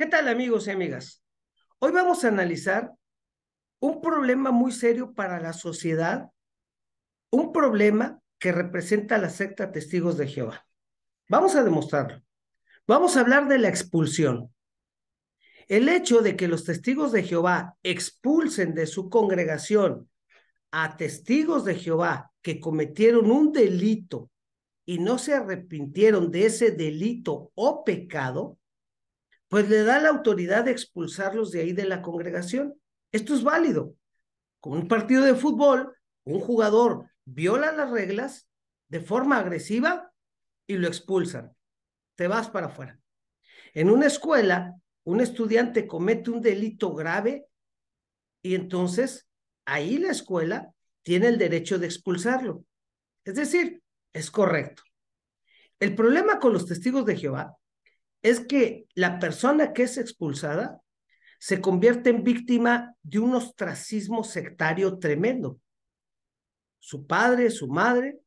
¿Qué tal amigos y amigas? Hoy vamos a analizar un problema muy serio para la sociedad, un problema que representa la secta Testigos de Jehová. Vamos a demostrarlo. Vamos a hablar de la expulsión. El hecho de que los testigos de Jehová expulsen de su congregación a testigos de Jehová que cometieron un delito y no se arrepintieron de ese delito o pecado, pues le da la autoridad de expulsarlos de ahí de la congregación. Esto es válido. Con un partido de fútbol, un jugador viola las reglas de forma agresiva y lo expulsan. Te vas para afuera. En una escuela, un estudiante comete un delito grave y entonces ahí la escuela tiene el derecho de expulsarlo. Es decir, es correcto. El problema con los testigos de Jehová es que la persona que es expulsada se convierte en víctima de un ostracismo sectario tremendo. Su padre, su madre,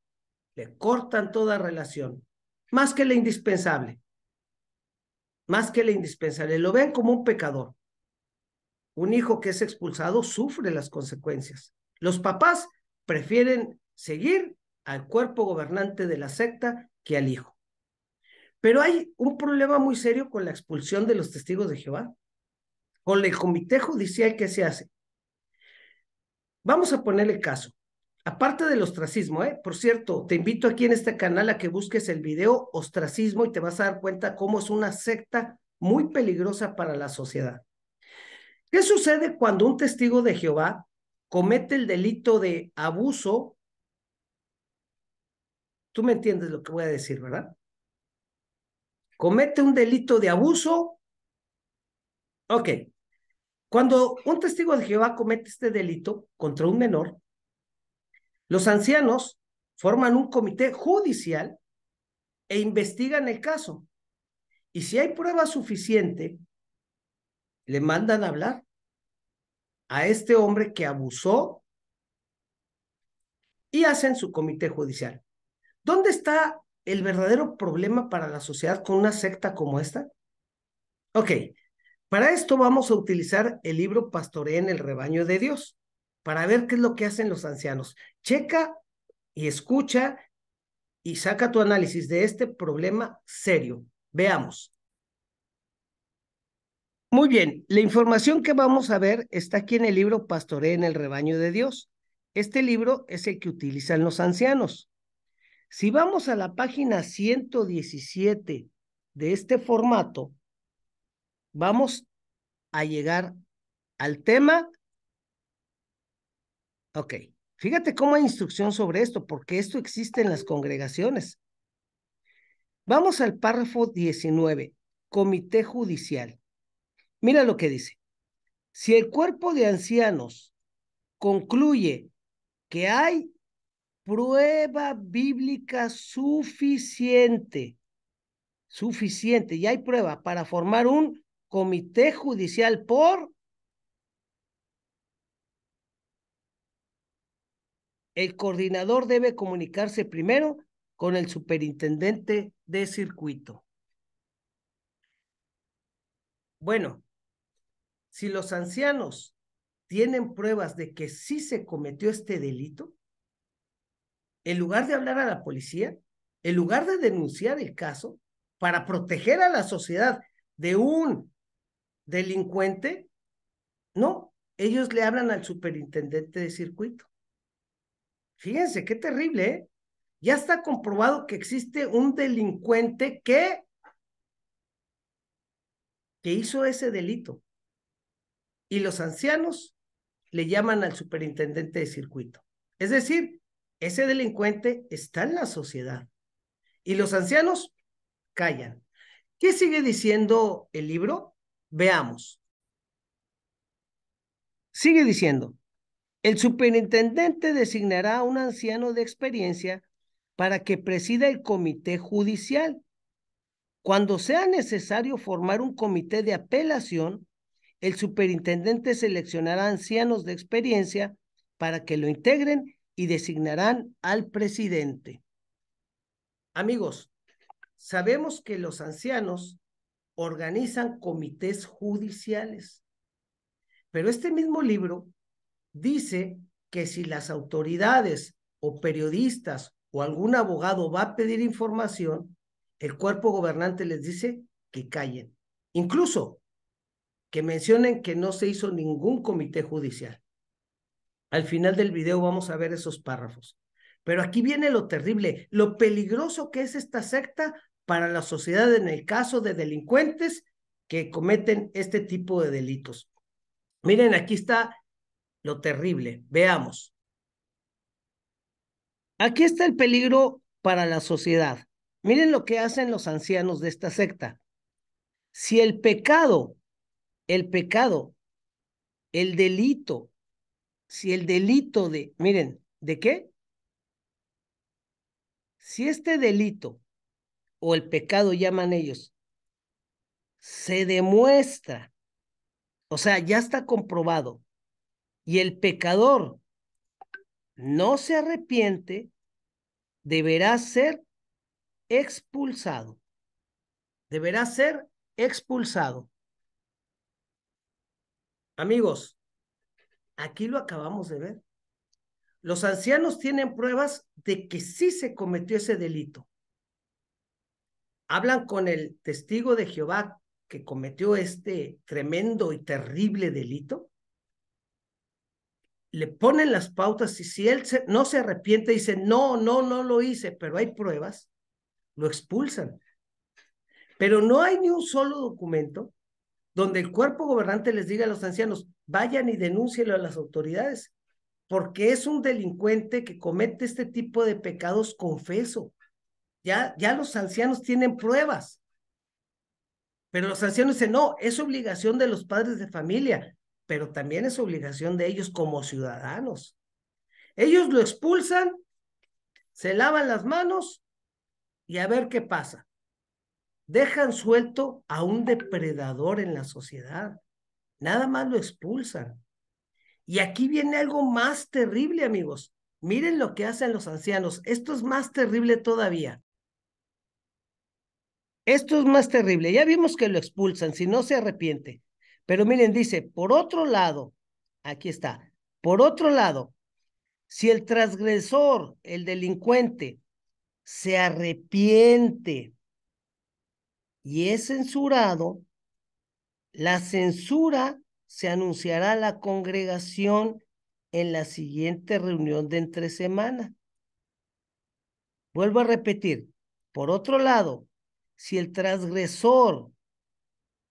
le cortan toda relación, más que la indispensable, más que la indispensable. Lo ven como un pecador. Un hijo que es expulsado sufre las consecuencias. Los papás prefieren seguir al cuerpo gobernante de la secta que al hijo. Pero hay un problema muy serio con la expulsión de los testigos de Jehová, con el comité judicial que se hace. Vamos a ponerle caso. Aparte del ostracismo, ¿eh? por cierto, te invito aquí en este canal a que busques el video ostracismo y te vas a dar cuenta cómo es una secta muy peligrosa para la sociedad. ¿Qué sucede cuando un testigo de Jehová comete el delito de abuso? Tú me entiendes lo que voy a decir, ¿verdad? comete un delito de abuso. Ok. Cuando un testigo de Jehová comete este delito contra un menor, los ancianos forman un comité judicial e investigan el caso. Y si hay prueba suficiente, le mandan a hablar a este hombre que abusó y hacen su comité judicial. ¿Dónde está el verdadero problema para la sociedad con una secta como esta? Ok, para esto vamos a utilizar el libro en el rebaño de Dios, para ver qué es lo que hacen los ancianos. Checa y escucha y saca tu análisis de este problema serio. Veamos. Muy bien, la información que vamos a ver está aquí en el libro en el rebaño de Dios. Este libro es el que utilizan los ancianos. Si vamos a la página 117 de este formato, vamos a llegar al tema. Ok, fíjate cómo hay instrucción sobre esto, porque esto existe en las congregaciones. Vamos al párrafo 19, Comité Judicial. Mira lo que dice. Si el cuerpo de ancianos concluye que hay prueba bíblica suficiente, suficiente, y hay prueba para formar un comité judicial por el coordinador debe comunicarse primero con el superintendente de circuito. Bueno, si los ancianos tienen pruebas de que sí se cometió este delito, en lugar de hablar a la policía, en lugar de denunciar el caso, para proteger a la sociedad de un delincuente, no, ellos le hablan al superintendente de circuito. Fíjense, qué terrible, ¿eh? Ya está comprobado que existe un delincuente que, que hizo ese delito. Y los ancianos le llaman al superintendente de circuito. Es decir, ese delincuente está en la sociedad. Y los ancianos callan. ¿Qué sigue diciendo el libro? Veamos. Sigue diciendo, el superintendente designará a un anciano de experiencia para que presida el comité judicial. Cuando sea necesario formar un comité de apelación, el superintendente seleccionará ancianos de experiencia para que lo integren y designarán al presidente. Amigos, sabemos que los ancianos organizan comités judiciales, pero este mismo libro dice que si las autoridades o periodistas o algún abogado va a pedir información, el cuerpo gobernante les dice que callen. Incluso que mencionen que no se hizo ningún comité judicial. Al final del video vamos a ver esos párrafos. Pero aquí viene lo terrible, lo peligroso que es esta secta para la sociedad en el caso de delincuentes que cometen este tipo de delitos. Miren, aquí está lo terrible. Veamos. Aquí está el peligro para la sociedad. Miren lo que hacen los ancianos de esta secta. Si el pecado, el pecado, el delito, si el delito de, miren, ¿de qué? Si este delito o el pecado llaman ellos, se demuestra, o sea, ya está comprobado, y el pecador no se arrepiente, deberá ser expulsado. Deberá ser expulsado. Amigos, Aquí lo acabamos de ver. Los ancianos tienen pruebas de que sí se cometió ese delito. Hablan con el testigo de Jehová que cometió este tremendo y terrible delito. Le ponen las pautas y si él no se arrepiente, dice, no, no, no lo hice, pero hay pruebas, lo expulsan. Pero no hay ni un solo documento donde el cuerpo gobernante les diga a los ancianos, vayan y denúncielo a las autoridades, porque es un delincuente que comete este tipo de pecados confeso. Ya, ya los ancianos tienen pruebas. Pero los ancianos dicen, no, es obligación de los padres de familia, pero también es obligación de ellos como ciudadanos. Ellos lo expulsan, se lavan las manos y a ver qué pasa dejan suelto a un depredador en la sociedad. Nada más lo expulsan. Y aquí viene algo más terrible, amigos. Miren lo que hacen los ancianos. Esto es más terrible todavía. Esto es más terrible. Ya vimos que lo expulsan, si no se arrepiente. Pero miren, dice, por otro lado, aquí está, por otro lado, si el transgresor, el delincuente, se arrepiente y es censurado, la censura se anunciará a la congregación en la siguiente reunión de entre semana. Vuelvo a repetir, por otro lado, si el transgresor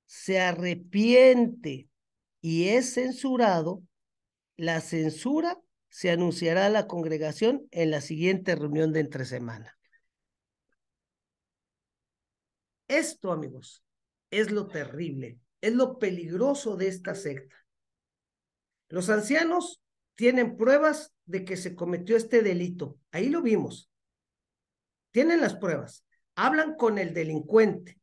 se arrepiente y es censurado, la censura se anunciará a la congregación en la siguiente reunión de entre semana. Esto, amigos, es lo terrible, es lo peligroso de esta secta. Los ancianos tienen pruebas de que se cometió este delito. Ahí lo vimos. Tienen las pruebas. Hablan con el delincuente.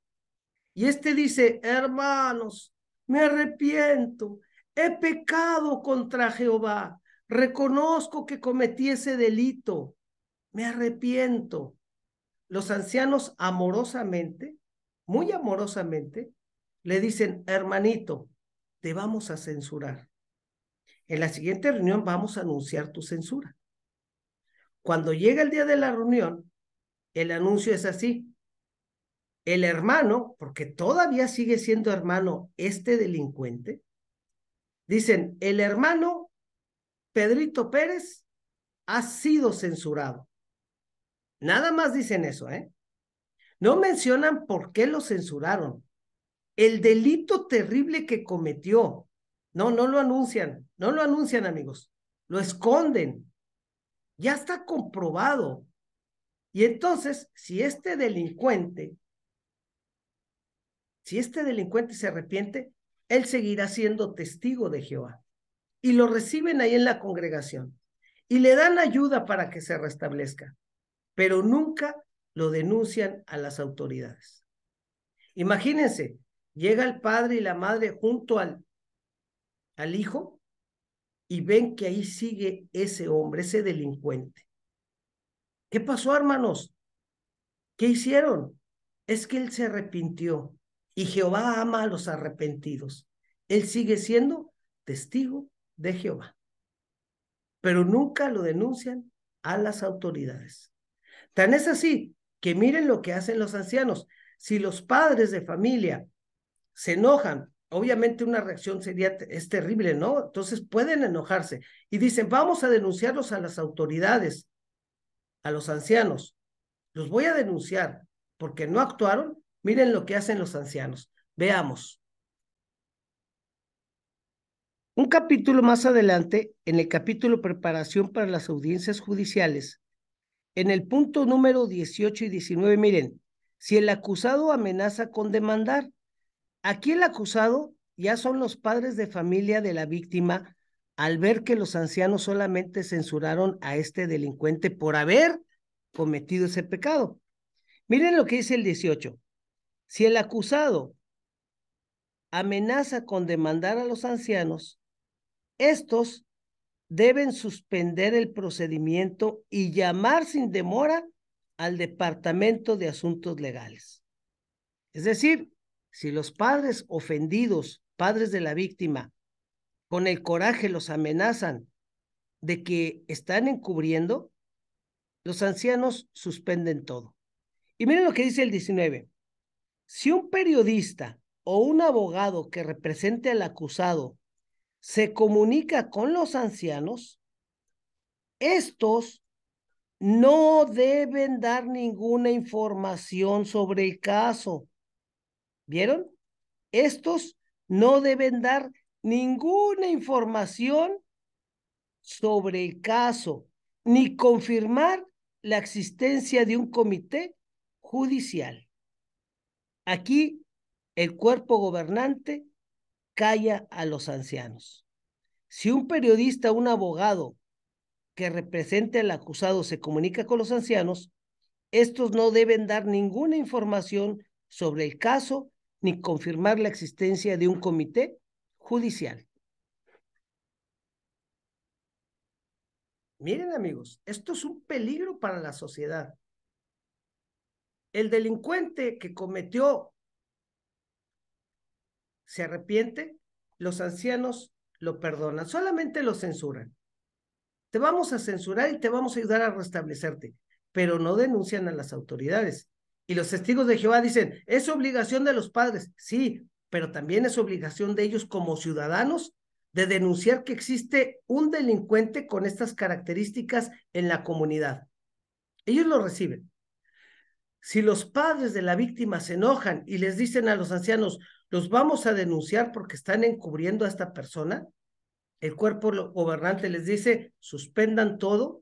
Y este dice, hermanos, me arrepiento. He pecado contra Jehová. Reconozco que cometí ese delito. Me arrepiento. Los ancianos amorosamente muy amorosamente, le dicen, hermanito, te vamos a censurar. En la siguiente reunión vamos a anunciar tu censura. Cuando llega el día de la reunión, el anuncio es así. El hermano, porque todavía sigue siendo hermano este delincuente, dicen, el hermano Pedrito Pérez ha sido censurado. Nada más dicen eso, ¿eh? No mencionan por qué lo censuraron. El delito terrible que cometió. No, no lo anuncian, no lo anuncian amigos, lo esconden. Ya está comprobado. Y entonces, si este delincuente, si este delincuente se arrepiente, él seguirá siendo testigo de Jehová. Y lo reciben ahí en la congregación. Y le dan ayuda para que se restablezca. Pero nunca lo denuncian a las autoridades. Imagínense, llega el padre y la madre junto al, al hijo y ven que ahí sigue ese hombre, ese delincuente. ¿Qué pasó, hermanos? ¿Qué hicieron? Es que él se arrepintió y Jehová ama a los arrepentidos. Él sigue siendo testigo de Jehová. Pero nunca lo denuncian a las autoridades. Tan es así que miren lo que hacen los ancianos. Si los padres de familia se enojan, obviamente una reacción sería, es terrible, ¿no? Entonces pueden enojarse y dicen, vamos a denunciarlos a las autoridades, a los ancianos. Los voy a denunciar porque no actuaron. Miren lo que hacen los ancianos. Veamos. Un capítulo más adelante, en el capítulo Preparación para las audiencias judiciales, en el punto número 18 y 19, miren, si el acusado amenaza con demandar, aquí el acusado ya son los padres de familia de la víctima al ver que los ancianos solamente censuraron a este delincuente por haber cometido ese pecado. Miren lo que dice el 18. Si el acusado amenaza con demandar a los ancianos, estos deben suspender el procedimiento y llamar sin demora al Departamento de Asuntos Legales. Es decir, si los padres ofendidos, padres de la víctima, con el coraje los amenazan de que están encubriendo, los ancianos suspenden todo. Y miren lo que dice el 19. Si un periodista o un abogado que represente al acusado se comunica con los ancianos, estos no deben dar ninguna información sobre el caso. ¿Vieron? Estos no deben dar ninguna información sobre el caso, ni confirmar la existencia de un comité judicial. Aquí el cuerpo gobernante calla a los ancianos. Si un periodista un abogado que represente al acusado se comunica con los ancianos, estos no deben dar ninguna información sobre el caso ni confirmar la existencia de un comité judicial. Miren amigos, esto es un peligro para la sociedad. El delincuente que cometió se arrepiente, los ancianos lo perdonan, solamente lo censuran. Te vamos a censurar y te vamos a ayudar a restablecerte, pero no denuncian a las autoridades. Y los testigos de Jehová dicen, es obligación de los padres, sí, pero también es obligación de ellos como ciudadanos de denunciar que existe un delincuente con estas características en la comunidad. Ellos lo reciben. Si los padres de la víctima se enojan y les dicen a los ancianos, los vamos a denunciar porque están encubriendo a esta persona. El cuerpo gobernante les dice, suspendan todo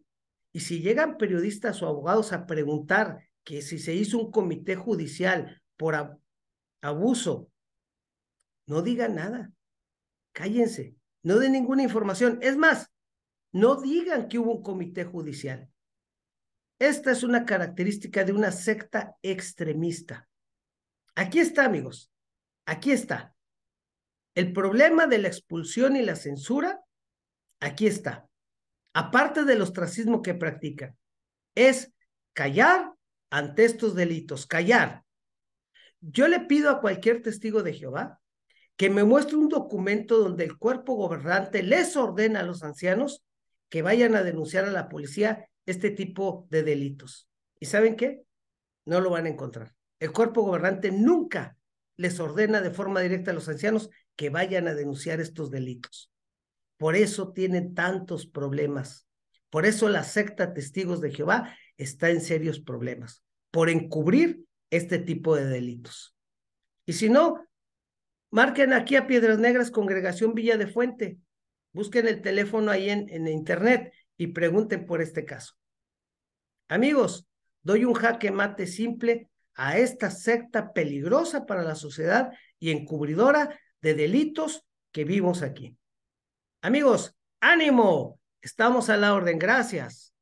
y si llegan periodistas o abogados a preguntar que si se hizo un comité judicial por abuso, no digan nada, cállense, no den ninguna información. Es más, no digan que hubo un comité judicial. Esta es una característica de una secta extremista. Aquí está, amigos. Aquí está. El problema de la expulsión y la censura, aquí está. Aparte del ostracismo que practican, es callar ante estos delitos, callar. Yo le pido a cualquier testigo de Jehová que me muestre un documento donde el cuerpo gobernante les ordena a los ancianos que vayan a denunciar a la policía este tipo de delitos. ¿Y saben qué? No lo van a encontrar. El cuerpo gobernante nunca les ordena de forma directa a los ancianos que vayan a denunciar estos delitos. Por eso tienen tantos problemas. Por eso la secta Testigos de Jehová está en serios problemas, por encubrir este tipo de delitos. Y si no, marquen aquí a Piedras Negras, Congregación Villa de Fuente. Busquen el teléfono ahí en, en internet y pregunten por este caso. Amigos, doy un jaque mate simple a esta secta peligrosa para la sociedad y encubridora de delitos que vivimos aquí. Amigos, ánimo, estamos a la orden, gracias.